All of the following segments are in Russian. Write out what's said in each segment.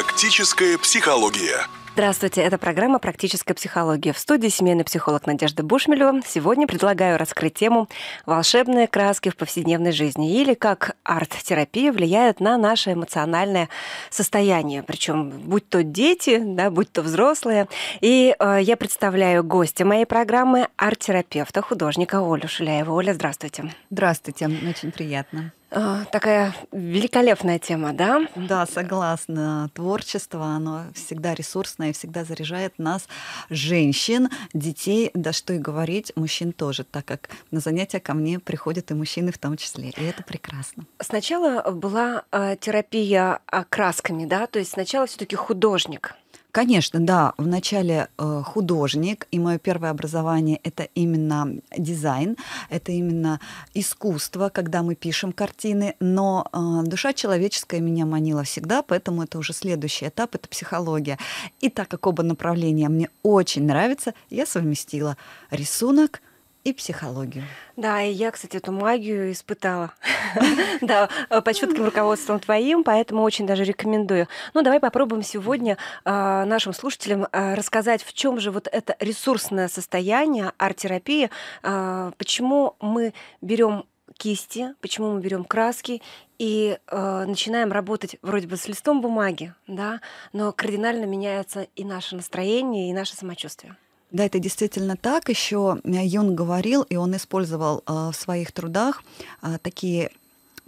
Практическая психология. Здравствуйте, это программа «Практическая психология». В студии семейный психолог Надежда Бушмелева. Сегодня предлагаю раскрыть тему «Волшебные краски в повседневной жизни» или как арт-терапия влияет на наше эмоциональное состояние, причем будь то дети, да, будь то взрослые. И э, я представляю гостя моей программы арт-терапевта, художника Олю Шуляева. Оля, здравствуйте. Здравствуйте, очень приятно. А, такая великолепная тема, да? Да, согласна. Творчество, оно всегда ресурсное и всегда заряжает нас, женщин, детей, да что и говорить, мужчин тоже, так как на занятия ко мне приходят и мужчины в том числе, и это прекрасно. Сначала была э, терапия а, красками, да, то есть сначала все таки художник – Конечно, да. Вначале э, художник, и мое первое образование это именно дизайн, это именно искусство, когда мы пишем картины, но э, душа человеческая меня манила всегда, поэтому это уже следующий этап, это психология. И так как оба направления мне очень нравятся, я совместила рисунок, и психологию. Да, и я, кстати, эту магию испытала. Да, э, под чутким руководством твоим, поэтому очень даже рекомендую. Ну, давай попробуем сегодня а, нашим слушателям а, рассказать, в чем же вот это ресурсное состояние арт-терапии, а, почему мы берем кисти, почему мы берем краски и э, начинаем работать вроде бы с листом бумаги, да, но кардинально меняется и наше настроение, и наше самочувствие. Да, это действительно так. Еще э, Юнг говорил, и он использовал э, в своих трудах э, такие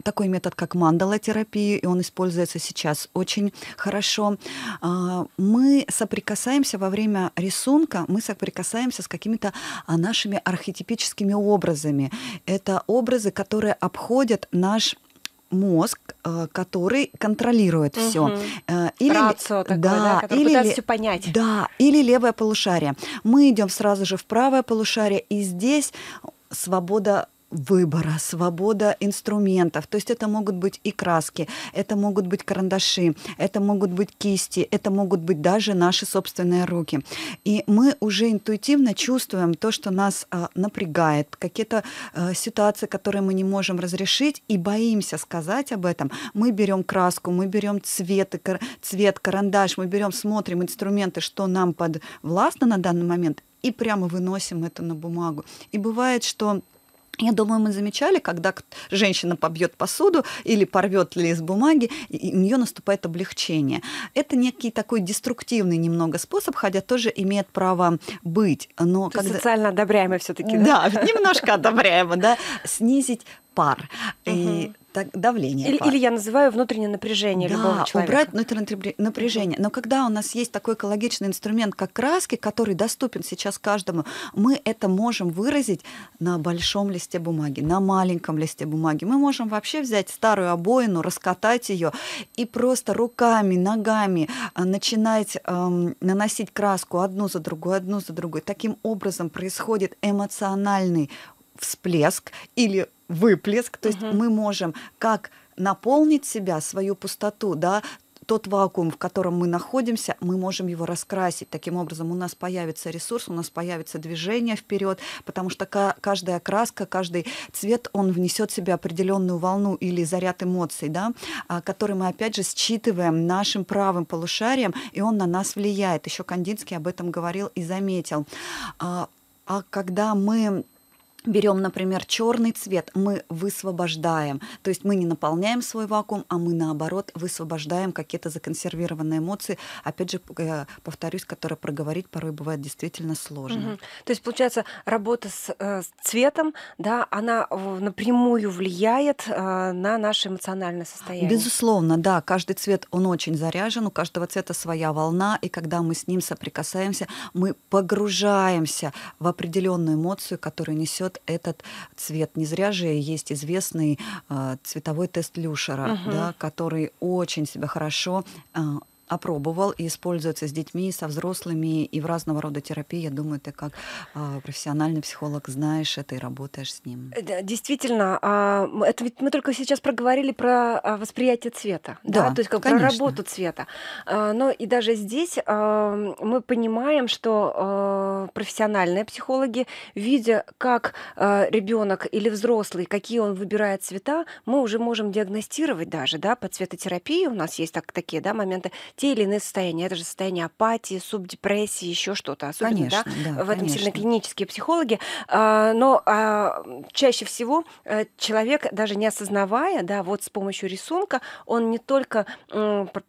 такой метод, как мандалотерапия, и он используется сейчас очень хорошо. А, мы соприкасаемся во время рисунка, мы соприкасаемся с какими-то а, нашими архетипическими образами. Это образы, которые обходят наш мозг, э, который контролирует угу. все. Э, или, Рацио такое, да, да или, все понять. Да, или левое полушарие. Мы идем сразу же в правое полушарие, и здесь свобода выбора, свобода инструментов. То есть это могут быть и краски, это могут быть карандаши, это могут быть кисти, это могут быть даже наши собственные руки. И мы уже интуитивно чувствуем то, что нас а, напрягает, какие-то а, ситуации, которые мы не можем разрешить и боимся сказать об этом. Мы берем краску, мы берем цвет, кар цвет карандаш, мы берем, смотрим инструменты, что нам подвластно на данный момент, и прямо выносим это на бумагу. И бывает, что я думаю, мы замечали, когда женщина побьет посуду или порвет лист бумаги, и у нее наступает облегчение. Это некий такой деструктивный немного способ, хотя тоже имеет право быть. Но То когда... Социально одобряемый все-таки. Да, да немножко одобряемый, да, снизить пар. И так, давление. Или, или я называю внутреннее напряжение да, любого человека. убрать внутреннее напряжение. Но когда у нас есть такой экологичный инструмент, как краски, который доступен сейчас каждому, мы это можем выразить на большом листе бумаги, на маленьком листе бумаги. Мы можем вообще взять старую обоину, раскатать ее и просто руками, ногами а, начинать эм, наносить краску одну за другой, одну за другой. Таким образом происходит эмоциональный всплеск или выплеск. То есть угу. мы можем как наполнить себя, свою пустоту, да, тот вакуум, в котором мы находимся, мы можем его раскрасить. Таким образом, у нас появится ресурс, у нас появится движение вперед, потому что каждая краска, каждый цвет, он внесет в себя определенную волну или заряд эмоций, да, а, который мы опять же считываем нашим правым полушарием, и он на нас влияет. Еще Кандинский об этом говорил и заметил. А, а когда мы Берем, например, черный цвет, мы высвобождаем. То есть мы не наполняем свой вакуум, а мы наоборот высвобождаем какие-то законсервированные эмоции. Опять же, э, повторюсь, которые проговорить порой бывает действительно сложно. Угу. То есть, получается, работа с, э, с цветом, да, она напрямую влияет э, на наше эмоциональное состояние. Безусловно, да. Каждый цвет, он очень заряжен, у каждого цвета своя волна, и когда мы с ним соприкасаемся, мы погружаемся в определенную эмоцию, которую несет дает этот цвет. Не зря же есть известный э, цветовой тест Люшера, угу. да, который очень себя хорошо э, опробовал и используется с детьми, со взрослыми и в разного рода терапии. Я думаю, ты как а, профессиональный психолог знаешь это и работаешь с ним. Э, да, действительно, а, это ведь мы только сейчас проговорили про а, восприятие цвета, да, да? то есть как конечно. про работу цвета. Но и даже здесь мы понимаем, что профессиональные психологи, видя, как ребенок или взрослый, какие он выбирает цвета, мы уже можем диагностировать даже, да, по цветотерапии у нас есть так, такие, да, моменты те или иные состояния. Это же состояние апатии, субдепрессии, еще что-то. Особенно конечно, да, да, в этом конечно. сильно клинические психологи. А, но а, чаще всего э, человек, даже не осознавая, да, вот с помощью рисунка, он не только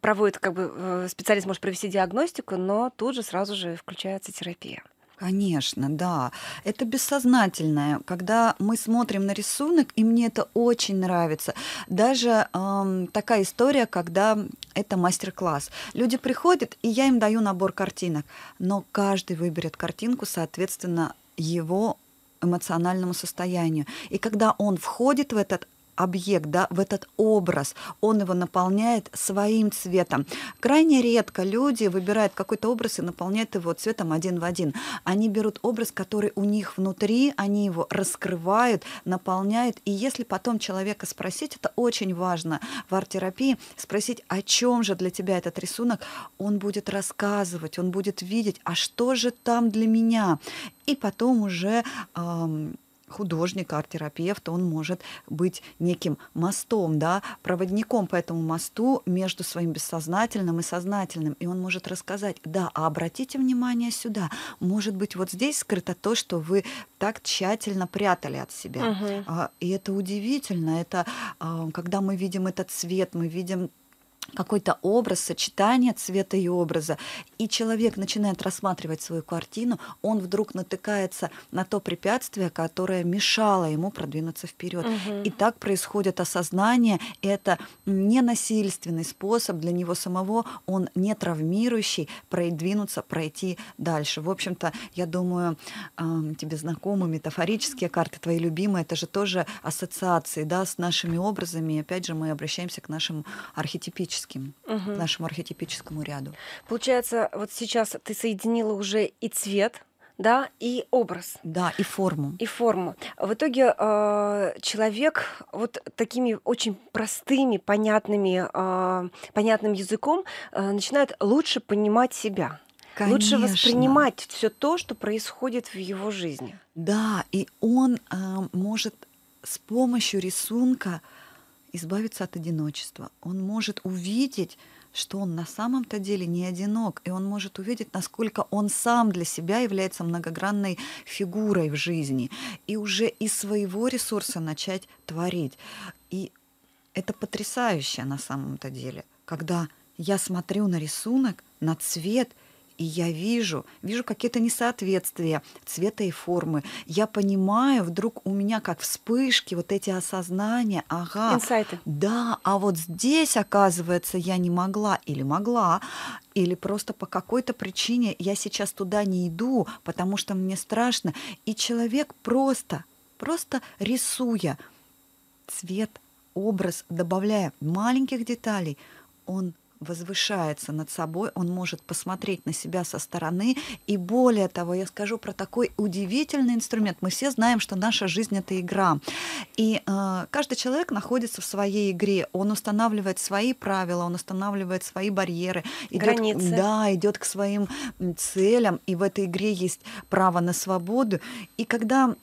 проводит, как бы э, специалист может провести диагностику, но тут же сразу же включается терапия. Конечно, да. Это бессознательное. Когда мы смотрим на рисунок, и мне это очень нравится. Даже эм, такая история, когда это мастер-класс. Люди приходят, и я им даю набор картинок. Но каждый выберет картинку, соответственно, его эмоциональному состоянию. И когда он входит в этот объект, да, в этот образ, он его наполняет своим цветом. Крайне редко люди выбирают какой-то образ и наполняют его цветом один в один. Они берут образ, который у них внутри, они его раскрывают, наполняют. И если потом человека спросить, это очень важно в арт-терапии, спросить, о чем же для тебя этот рисунок, он будет рассказывать, он будет видеть, а что же там для меня. И потом уже эм, художник, арт-терапевт, он может быть неким мостом, да, проводником по этому мосту между своим бессознательным и сознательным. И он может рассказать, да, а обратите внимание сюда, может быть, вот здесь скрыто то, что вы так тщательно прятали от себя. Угу. И это удивительно, это а, когда мы видим этот цвет, мы видим какой-то образ, сочетание цвета и образа, и человек начинает рассматривать свою картину, он вдруг натыкается на то препятствие, которое мешало ему продвинуться вперед. Угу. И так происходит осознание, это не насильственный способ для него самого, он не травмирующий, продвинуться, пройти дальше. В общем-то, я думаю, эм, тебе знакомы метафорические карты, твои любимые, это же тоже ассоциации да, с нашими образами, и опять же мы обращаемся к нашим архетипическим архетипическим, угу. нашему архетипическому ряду. Получается, вот сейчас ты соединила уже и цвет, да, и образ. Да, и форму. И форму. В итоге э, человек вот такими очень простыми, понятными, э, понятным языком э, начинает лучше понимать себя. Конечно. Лучше воспринимать все то, что происходит в его жизни. Да, и он э, может с помощью рисунка э, избавиться от одиночества. Он может увидеть, что он на самом-то деле не одинок, и он может увидеть, насколько он сам для себя является многогранной фигурой в жизни, и уже из своего ресурса начать творить. И это потрясающе на самом-то деле, когда я смотрю на рисунок, на цвет – и я вижу, вижу какие-то несоответствия цвета и формы. Я понимаю, вдруг у меня как вспышки, вот эти осознания, ага. Инсайты. Да, а вот здесь, оказывается, я не могла или могла, или просто по какой-то причине я сейчас туда не иду, потому что мне страшно. И человек просто, просто рисуя цвет, образ, добавляя маленьких деталей, он возвышается над собой, он может посмотреть на себя со стороны. И более того, я скажу про такой удивительный инструмент. Мы все знаем, что наша жизнь это игра. И э, каждый человек находится в своей игре. Он устанавливает свои правила, он устанавливает свои барьеры, идет, границы. Да, идет к своим целям. И в этой игре есть право на свободу. И когда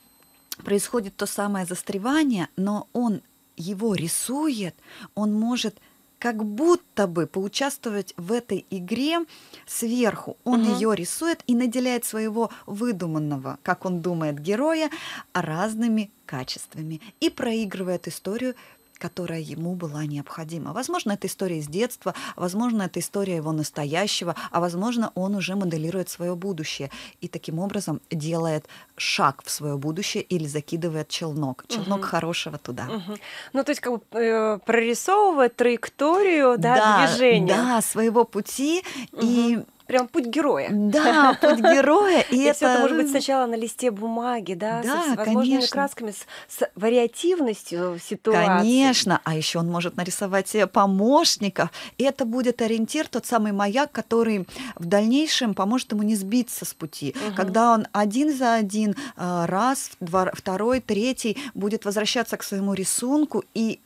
происходит то самое застревание, но он его рисует, он может как будто бы поучаствовать в этой игре сверху. Он угу. ее рисует и наделяет своего выдуманного, как он думает, героя разными качествами и проигрывает историю которая ему была необходима. Возможно, это история из детства, возможно, это история его настоящего, а возможно, он уже моделирует свое будущее и таким образом делает шаг в свое будущее или закидывает челнок. Челнок угу. хорошего туда. Угу. Ну, то есть как бы э, прорисовывает траекторию да, да, движения. Да, своего пути угу. и прям путь героя. Да, путь героя. И, это... может быть сначала на листе бумаги, да, да с, возможными красками, с, вариативностью ситуации. Конечно, а еще он может нарисовать э, помощников. И это будет ориентир, тот самый маяк, который в дальнейшем поможет ему не сбиться с пути. Когда он один за один, э, раз, второй, третий будет возвращаться к своему рисунку и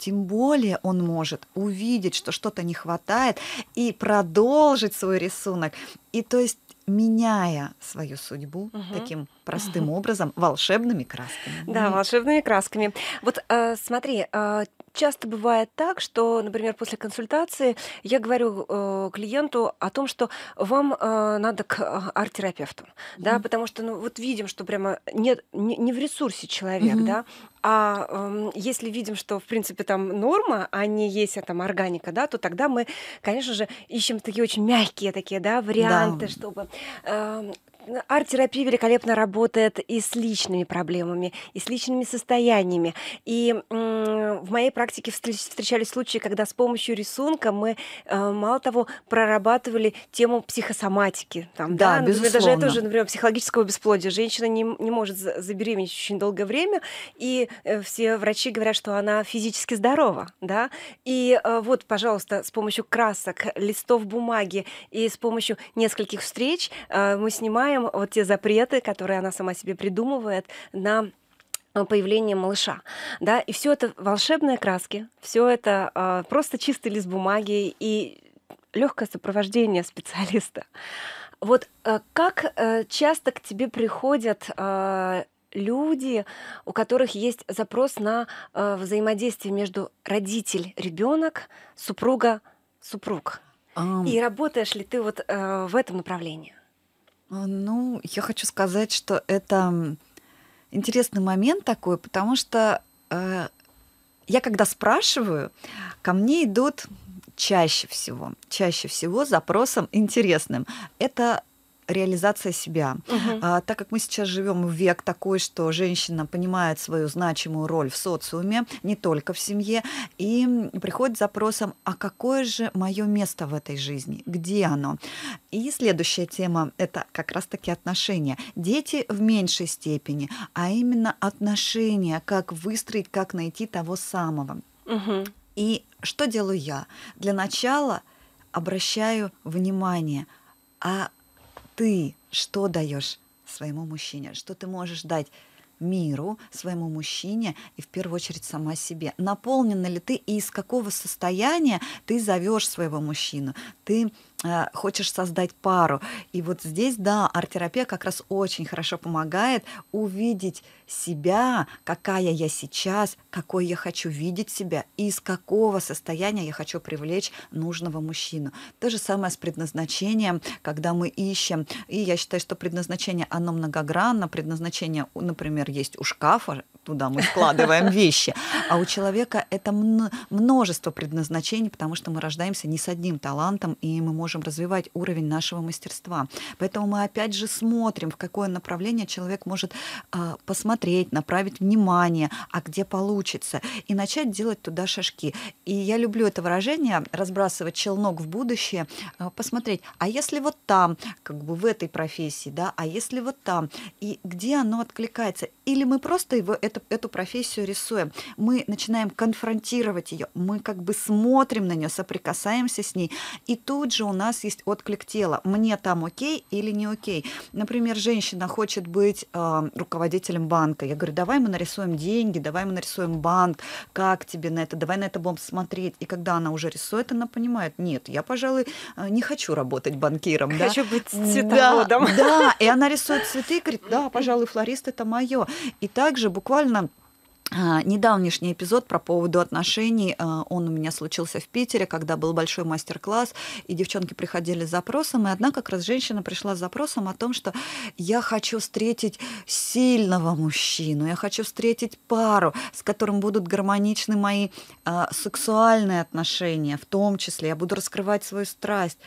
тем более он может увидеть, что что-то не хватает, и продолжить свой рисунок. И то есть меняя свою судьбу угу. таким простым образом волшебными красками. Да, волшебными красками. Вот э, смотри, э, часто бывает так, что, например, после консультации я говорю э, клиенту о том, что вам э, надо к э, арт-терапевту, mm-hmm. да, потому что, ну, вот видим, что прямо нет, не, не в ресурсе человек, mm-hmm. да, а э, если видим, что, в принципе, там норма, а не есть а, там органика, да, то тогда мы, конечно же, ищем такие очень мягкие такие, да, варианты, да. чтобы э, Арт-терапия великолепно работает и с личными проблемами, и с личными состояниями. И в моей практике встречались случаи, когда с помощью рисунка мы, э, мало того, прорабатывали тему психосоматики. Там, да, да, безусловно. Даже это уже, например, психологического бесплодия. Женщина не, не может забеременеть очень долгое время, и э, все врачи говорят, что она физически здорова. Да? И э, вот, пожалуйста, с помощью красок, листов бумаги и с помощью нескольких встреч мы снимаем снимаем вот те запреты, которые она сама себе придумывает на э, появление малыша, да, и все это волшебные краски, все это э, просто чистый лист бумаги и легкое сопровождение специалиста. Вот э, как э, часто к тебе приходят э, люди, у которых есть запрос на э, взаимодействие между родитель, ребенок, супруга, супруг. Um... И работаешь ли ты вот э, в этом направлении? А, ну, я хочу сказать, что это интересный момент такой, потому что э, я когда спрашиваю, ко мне идут чаще всего, чаще всего запросом интересным. Это реализация себя. Угу. А, так как мы сейчас живем в век такой, что женщина понимает свою значимую роль в социуме, не только в семье, и приходит с запросом, а какое же мое место в этой жизни, где оно? И следующая тема – это как раз-таки отношения. Дети в меньшей степени, а именно отношения, как выстроить, как найти того самого. Угу. И что делаю я? Для начала обращаю внимание, а ты что даешь своему мужчине, что ты можешь дать миру, своему мужчине и в первую очередь сама себе. Наполнена ли ты и из какого состояния ты зовешь своего мужчину? Ты Э, хочешь создать пару. И вот здесь, да, арт-терапия как раз очень хорошо помогает увидеть себя, какая я сейчас, какой я хочу видеть себя, и из какого состояния я хочу привлечь нужного мужчину. То же самое с предназначением, когда мы ищем. И я считаю, что предназначение, оно многогранно. Предназначение, например, есть у шкафа, туда мы складываем вещи. А у человека это множество предназначений, потому что мы рождаемся не с одним талантом, и мы можем развивать уровень нашего мастерства. Поэтому мы опять же смотрим, в какое направление человек может э, посмотреть, направить внимание, а где получится, и начать делать туда шажки. И я люблю это выражение «разбрасывать челнок в будущее», э, посмотреть, а если вот там, как бы в этой профессии, да, а если вот там, и где оно откликается. Или мы просто его, эту эту профессию рисуем. Мы начинаем конфронтировать ее, мы как бы смотрим на нее, соприкасаемся с ней, и тут же у нас есть отклик тела. Мне там окей или не окей. Например, женщина хочет быть э, руководителем банка. Я говорю, давай мы нарисуем деньги, давай мы нарисуем банк, как тебе на это, давай на это будем смотреть. И когда она уже рисует, она понимает, нет, я, пожалуй, а, не хочу работать банкиром. Хочу да? быть цветоводом. Да, да, и она рисует цветы и говорит, да, пожалуй, флорист это мое. И также буквально буквально а, Недавнешний эпизод про поводу отношений, а, он у меня случился в Питере, когда был большой мастер-класс, и девчонки приходили с запросом, и одна как раз женщина пришла с запросом о том, что я хочу встретить сильного мужчину, я хочу встретить пару, с которым будут гармоничны мои э, сексуальные отношения, в том числе я буду раскрывать свою страсть.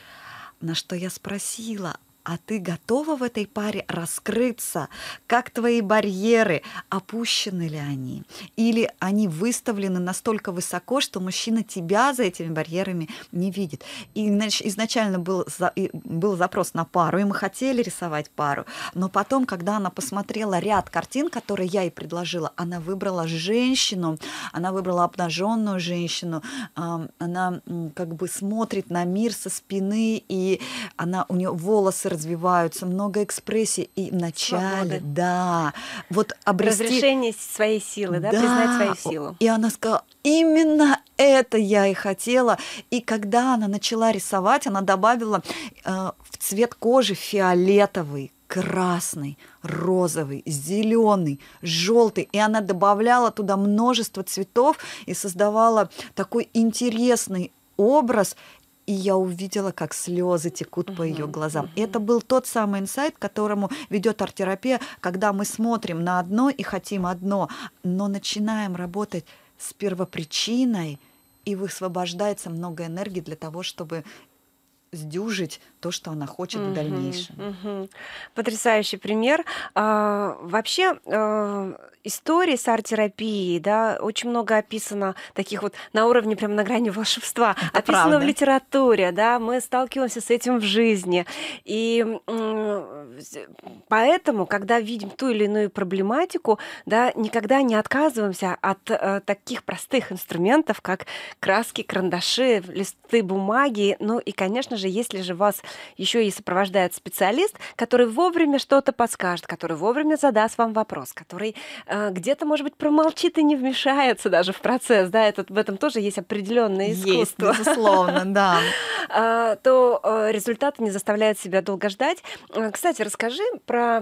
На что я спросила, а ты готова в этой паре раскрыться? Как твои барьеры? Опущены ли они? Или они выставлены настолько высоко, что мужчина тебя за этими барьерами не видит? И изначально был, был запрос на пару, и мы хотели рисовать пару. Но потом, когда она посмотрела ряд картин, которые я ей предложила, она выбрала женщину, она выбрала обнаженную женщину, она как бы смотрит на мир со спины, и она, у нее волосы развиваются, много экспрессии и в начале, Свободы. да. Вот обрести... Разрешение своей силы, да, да, признать свою силу. И она сказала, именно это я и хотела. И когда она начала рисовать, она добавила э, в цвет кожи фиолетовый, красный, розовый, зеленый, желтый. И она добавляла туда множество цветов и создавала такой интересный образ и я увидела, как слезы текут uh по ее глазам. uh Это был тот самый инсайт, к которому ведет арт-терапия, когда мы смотрим на одно и хотим одно, но начинаем работать с первопричиной, и высвобождается много энергии для того, чтобы сдюжить то, что она хочет угу, в дальнейшем. Угу. Потрясающий пример. А, вообще а, истории с арт-терапией, да, очень много описано таких вот на уровне прямо на грани волшебства, Это описано правда. в литературе, да, мы сталкиваемся с этим в жизни. И поэтому, когда видим ту или иную проблематику, да, никогда не отказываемся от э, таких простых инструментов, как краски, карандаши, листы бумаги. Ну и, конечно же, если же вас еще и сопровождает специалист, который вовремя что-то подскажет, который вовремя задаст вам вопрос, который э, а, где-то, может быть, промолчит и не вмешается даже в процесс, да, этот, в этом тоже есть определенное искусство. Есть, безусловно, да. А, то а, результат не заставляет себя долго ждать. Кстати, расскажи про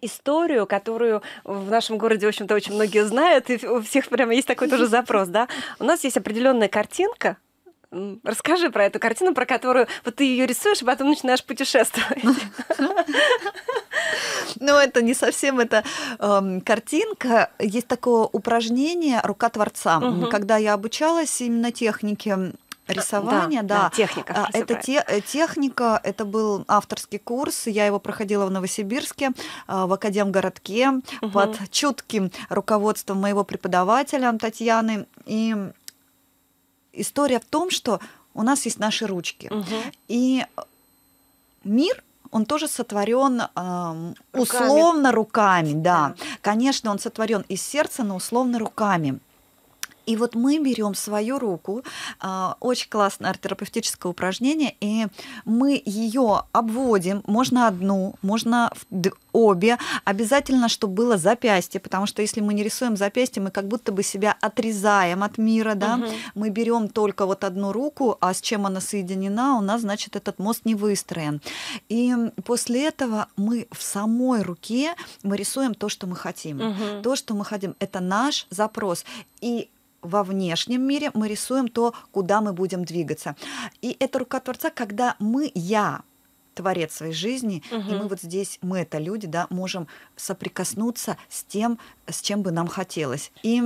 историю, которую в нашем городе, в общем-то, очень многие знают, и у всех прямо есть такой тоже запрос, да. У нас есть определенная картинка, Расскажи про эту картину, про которую вот ты ее рисуешь, и потом начинаешь путешествовать. Ну, это не совсем эта эм, картинка. Есть такое упражнение «Рука Творца». Когда я обучалась именно технике э, рисования, да, техника. А, это э, техника, это был авторский курс, я его проходила в Новосибирске, э, в Академгородке, под чутким руководством моего преподавателя Татьяны. И история в том, что у нас есть наши ручки. И мир он тоже сотворен э, условно руками, да. Конечно, он сотворен из сердца, но условно руками. И вот мы берем свою руку, а, очень классное арт-терапевтическое упражнение, и мы ее обводим, можно одну, можно обе, обязательно, чтобы было запястье, потому что если мы не рисуем запястье, мы как будто бы себя отрезаем от мира, да, угу. мы берем только вот одну руку, а с чем она соединена, у нас, значит, этот мост не выстроен. И после этого мы в самой руке мы рисуем то, что мы хотим. Угу. То, что мы хотим, это наш запрос. И во внешнем мире мы рисуем то, куда мы будем двигаться. И это рука Творца, когда мы, я, творец своей жизни, угу. и мы вот здесь, мы это люди, да, можем соприкоснуться с тем, с чем бы нам хотелось. И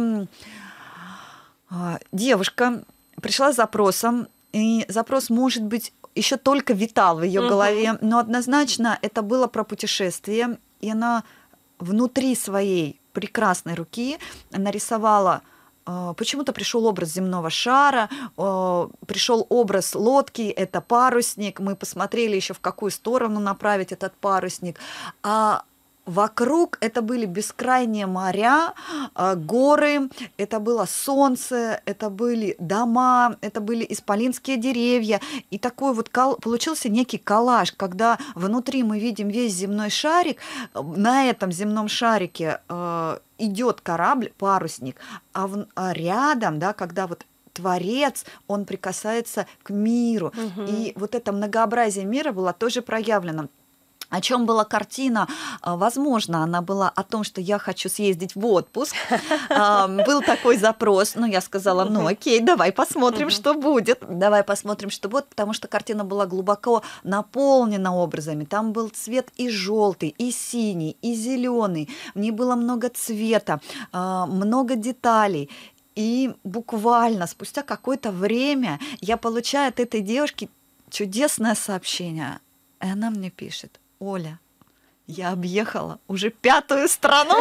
э, девушка пришла с запросом, и запрос может быть еще только витал в ее угу. голове, но однозначно это было про путешествие, и она внутри своей прекрасной руки нарисовала а, почему-то пришел образ земного шара, а, пришел образ лодки, это парусник, мы посмотрели еще в какую сторону направить этот парусник. А Вокруг это были бескрайние моря, а, горы, это было солнце, это были дома, это были исполинские деревья. И такой вот кол... получился некий коллаж, когда внутри мы видим весь земной шарик, на этом земном шарике э, идет корабль, парусник, а, в... а рядом, да, когда вот творец, он прикасается к миру. Угу. И вот это многообразие мира было тоже проявлено. О чем была картина? А, возможно, она была о том, что я хочу съездить в отпуск. А, был такой запрос, но ну, я сказала, ну окей, давай посмотрим, что будет. Давай посмотрим, что будет, потому что картина была глубоко наполнена образами. Там был цвет и желтый, и синий, и зеленый. В ней было много цвета, а, много деталей. И буквально спустя какое-то время я получаю от этой девушки чудесное сообщение. И она мне пишет, Hola, я объехала уже пятую страну.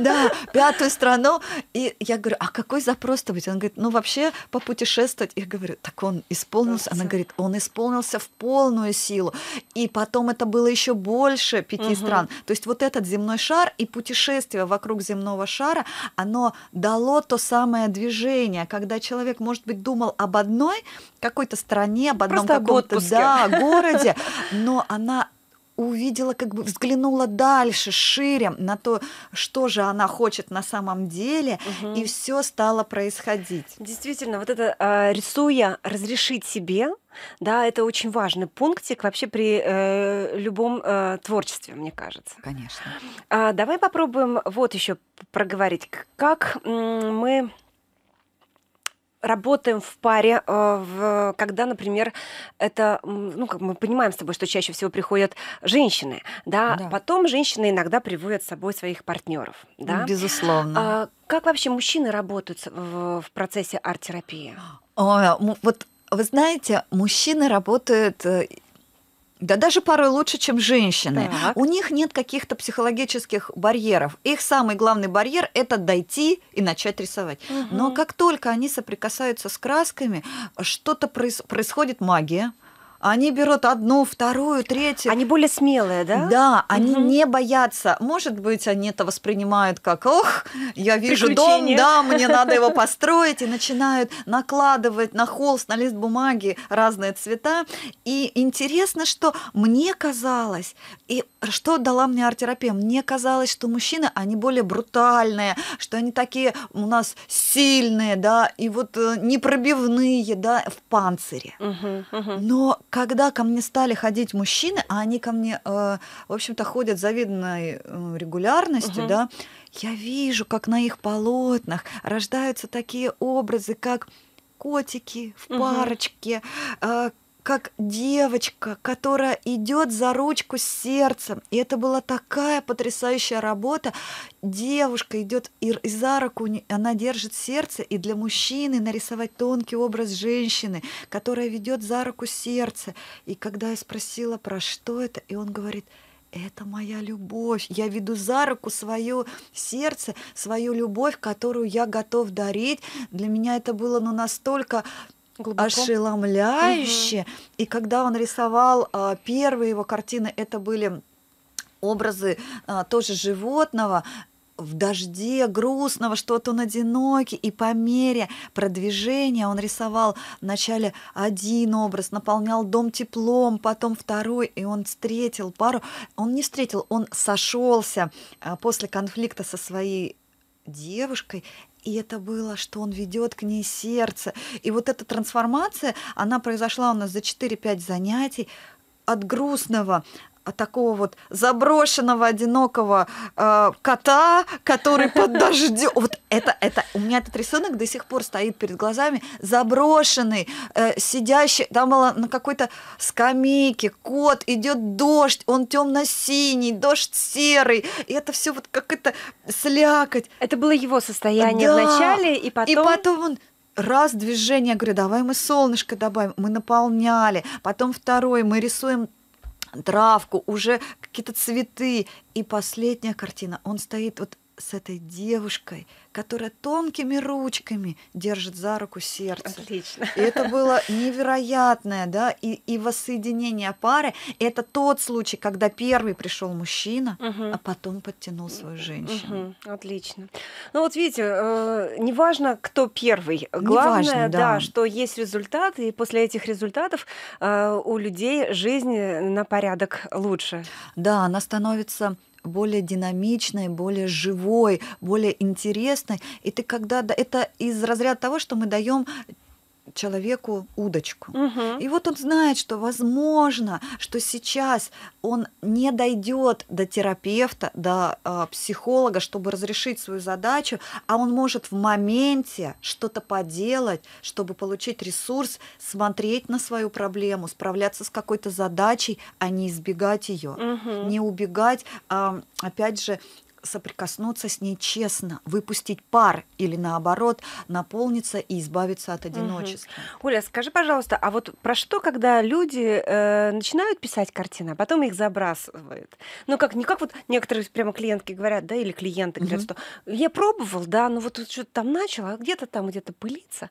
Да, пятую страну. И я говорю, а какой запрос-то быть? Он говорит, ну вообще попутешествовать. Я говорю, так он исполнился. Она говорит, он исполнился в полную силу. И потом это было еще больше пяти стран. То есть вот этот земной шар и путешествие вокруг земного шара, оно дало то самое движение, когда человек, может быть, думал об одной какой-то стране, об одном каком-то да, городе, но она увидела, как бы взглянула дальше, шире на то, что же она хочет на самом деле, угу. и все стало происходить. Действительно, вот это э, рисуя, разрешить себе, да, это очень важный пунктик вообще при э, любом э, творчестве, мне кажется. Конечно. А, давай попробуем вот еще проговорить, как мы работаем в паре, э, когда, например, это, ну, как мы понимаем с тобой, что чаще всего приходят женщины, да, да. потом женщины иногда приводят с собой своих партнеров, да. Безусловно. А, как вообще мужчины работают в, процессе арт-терапии? О, а, вот вы знаете, мужчины работают э, да даже порой лучше, чем женщины. Так. У них нет каких-то психологических барьеров. Их самый главный барьер – это дойти и начать рисовать. Угу. Но как только они соприкасаются с красками, что-то проис происходит магия. Они берут одну, вторую, третью. Они более смелые, да? Да, они угу. не боятся. Может быть, они это воспринимают как, ох, я вижу дом, да, мне надо его построить, и начинают накладывать на холст, на лист бумаги разные цвета. И интересно, что мне казалось, и что дала мне арт-терапия, мне казалось, что мужчины, они более брутальные, что они такие у нас сильные, да, и вот э, непробивные, да, в панцире. Угу, угу. Но когда ко мне стали ходить мужчины, а они ко мне, э, в общем-то, ходят завидной э, регулярностью, угу. да, я вижу, как на их полотнах рождаются такие образы, как котики в угу. парочке, э, как девочка, которая идет за ручку с сердцем. И это была такая потрясающая работа. Девушка идет и за руку, она держит сердце, и для мужчины нарисовать тонкий образ женщины, которая ведет за руку сердце. И когда я спросила, про что это, и он говорит, это моя любовь. Я веду за руку свое сердце, свою любовь, которую я готов дарить. Для меня это было ну, настолько Глубоко. ошеломляюще. Угу. И когда он рисовал а, первые его картины, это были образы а, тоже животного, в дожде грустного, что-то он одинокий, и по мере продвижения он рисовал вначале один образ, наполнял дом теплом, потом второй, и он встретил пару, он не встретил, он сошелся а, после конфликта со своей девушкой, и это было, что он ведет к ней сердце. И вот эта трансформация, она произошла у нас за 4-5 занятий от грустного, а такого вот заброшенного, одинокого э, кота, который под дождем. Вот это, это, у меня этот рисунок до сих пор стоит перед глазами. Заброшенный, э, сидящий, там было на какой-то скамейке, кот, идет дождь, он темно-синий, дождь серый, и это все вот как это слякать. Это было его состояние да. вначале, и потом... И потом он раз движение, я говорю, давай мы солнышко добавим, мы наполняли, потом второй, мы рисуем травку, уже какие-то цветы. И последняя картина, он стоит вот с этой девушкой, которая тонкими ручками держит за руку сердце. Отлично. И это было невероятное, да, и, и воссоединение пары. Это тот случай, когда первый пришел мужчина, угу. а потом подтянул свою женщину. Угу. Отлично. Ну вот видите, э, неважно, кто первый. Главное, неважно, да. да, что есть результат, и после этих результатов э, у людей жизнь на порядок лучше. Да, она становится более динамичной, более живой, более интересной. И ты когда... Это из разряда того, что мы даем человеку удочку. Угу. И вот он знает, что возможно, что сейчас он не дойдет до терапевта, до э, психолога, чтобы разрешить свою задачу, а он может в моменте что-то поделать, чтобы получить ресурс, смотреть на свою проблему, справляться с какой-то задачей, а не избегать ее, угу. не убегать, э, опять же, соприкоснуться с ней честно, выпустить пар или наоборот наполниться и избавиться от одиночества. Угу. Оля, скажи, пожалуйста, а вот про что, когда люди э, начинают писать картины, а потом их забрасывают? Ну как, не как вот некоторые прямо клиентки говорят, да, или клиенты говорят, угу. что я пробовал, да, но вот что-то там начал, а где-то там где-то пылиться.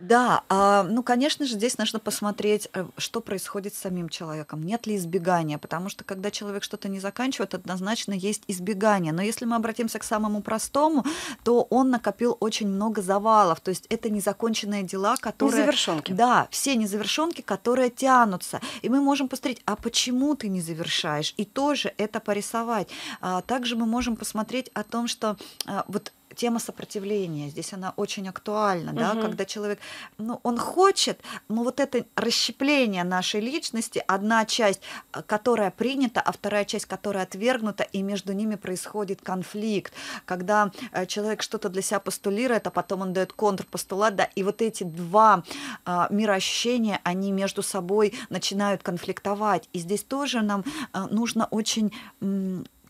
Да, а, ну, конечно же, здесь нужно посмотреть, э, что происходит с самим человеком. Нет ли избегания? Потому что, когда человек что-то не заканчивает, однозначно есть избегание. Но если мы обратимся к самому простому, то он накопил очень много завалов. То есть это незаконченные дела, которые... Незавершенки. Да, все незавершенки, которые тянутся. И мы можем посмотреть, а почему ты не завершаешь? И тоже это порисовать. А, также мы можем посмотреть о том, что а, вот тема сопротивления. Здесь она очень актуальна, угу. да, когда человек, ну, он хочет, но вот это расщепление нашей личности, одна часть, э, которая принята, а вторая часть, которая отвергнута, и между ними происходит конфликт, когда э, человек что-то для себя постулирует, а потом он дает контрпостулат, да, и вот эти два а, мироощущения, они между собой начинают конфликтовать. И здесь тоже нам а, нужно очень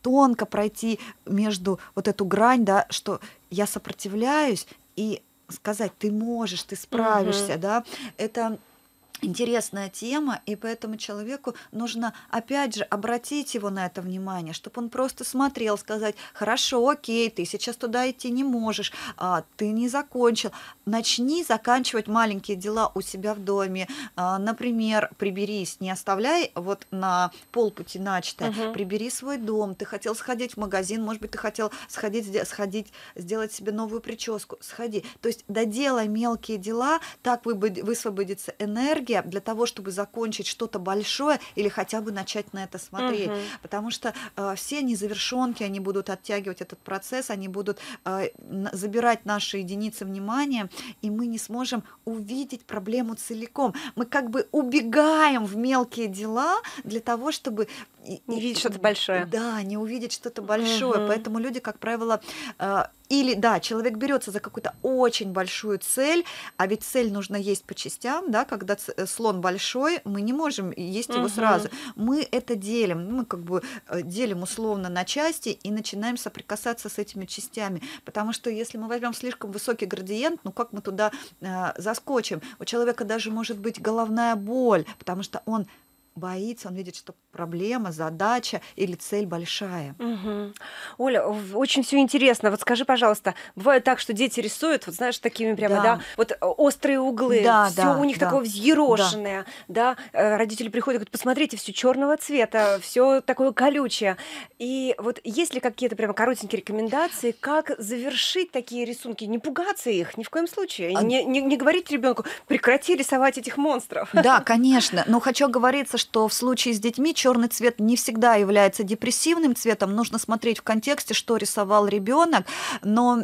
тонко пройти между вот эту грань, да, что я сопротивляюсь и сказать, ты можешь, ты справишься, угу. да, это интересная тема, и поэтому человеку нужно, опять же, обратить его на это внимание, чтобы он просто смотрел, сказать, хорошо, окей, ты сейчас туда идти не можешь, а, ты не закончил. Начни заканчивать маленькие дела у себя в доме. А, например, приберись, не оставляй вот на полпути начатое, угу. прибери свой дом, ты хотел сходить в магазин, может быть, ты хотел сходить, сходить сделать себе новую прическу, сходи. То есть доделай мелкие дела, так высвободится энергия, технология для того, чтобы закончить что-то большое или хотя бы начать на это смотреть. Угу. Потому что э, все незавершенки, они будут оттягивать этот процесс, они будут э, забирать наши единицы внимания, и мы не сможем увидеть проблему целиком. Мы как бы убегаем в мелкие дела для того, чтобы... Не увидеть что-то большое. Да, не увидеть что-то большое. Угу. Поэтому люди, как правило, э, или, да, человек берется за какую-то очень большую цель, а ведь цель нужно есть по частям, да, когда э, слон большой, мы не можем есть его угу. сразу. Мы это делим, ну, мы как бы э, делим условно на части и начинаем соприкасаться с этими частями, потому что если мы возьмем слишком высокий градиент, ну как мы туда э, заскочим? У человека даже может быть головная боль, потому что он боится, он видит, что проблема, задача или цель большая. Угу. Оля, очень все интересно. Вот скажи, пожалуйста, бывает так, что дети рисуют, вот знаешь, такими прямо, да, да вот э, острые углы, да, все да, у них да, такое взъерошенное, да. да, э, родители приходят, говорят, посмотрите, все черного цвета, все такое колючее. И вот есть ли какие-то прямо коротенькие рекомендации, как завершить такие рисунки, не пугаться их ни в коем случае, а... не, не, не говорить ребенку, прекрати рисовать этих монстров. Да, конечно, но хочу говориться, что что в случае с детьми черный цвет не всегда является депрессивным цветом. Нужно смотреть в контексте, что рисовал ребенок. Но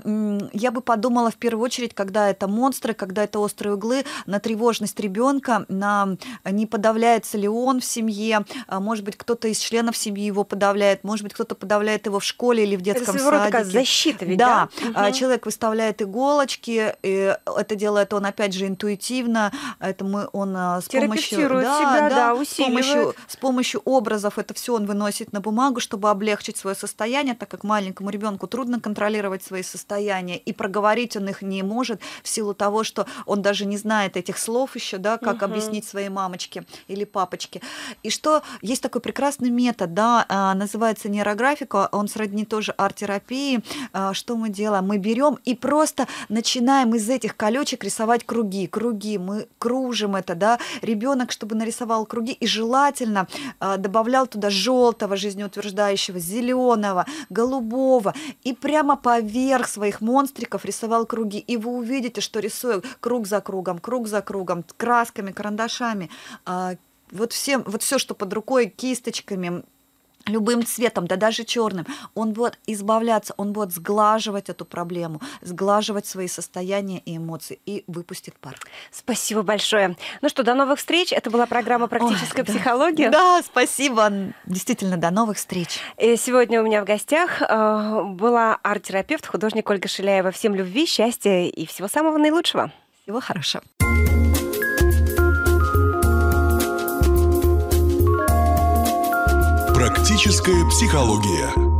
я бы подумала в первую очередь, когда это монстры, когда это острые углы, на тревожность ребенка, на не подавляется ли он в семье, а, может быть, кто-то из членов семьи его подавляет, может быть, кто-то подавляет его в школе или в детском это садике. Такая защита, ведь, да. да? Угу. Человек выставляет иголочки, и это делает он опять же интуитивно, это мы он а, с помощью да, себя, да, да, усиленно помощью, с помощью образов это все он выносит на бумагу, чтобы облегчить свое состояние, так как маленькому ребенку трудно контролировать свои состояния, и проговорить он их не может в силу того, что он даже не знает этих слов еще, да, как угу. объяснить своей мамочке или папочке. И что есть такой прекрасный метод, да, а, называется нейрографика, он сродни тоже арт-терапии. А, что мы делаем? Мы берем и просто начинаем из этих колечек рисовать круги, круги, мы кружим это, да, ребенок, чтобы нарисовал круги, и желательно а, добавлял туда желтого, жизнеутверждающего, зеленого, голубого. И прямо поверх своих монстриков рисовал круги. И вы увидите, что рисую круг за кругом, круг за кругом, красками, карандашами. А, вот всем, вот все, что под рукой, кисточками, любым цветом, да даже черным, он будет избавляться, он будет сглаживать эту проблему, сглаживать свои состояния и эмоции и выпустит пар. Спасибо большое. Ну что, до новых встреч. Это была программа «Практическая Ой, да. психология». Да, спасибо. Действительно, до новых встреч. И э, сегодня у меня в гостях э, была арт-терапевт, художник Ольга Шиляева. Всем любви, счастья и всего самого наилучшего. Всего хорошего. практическая психология.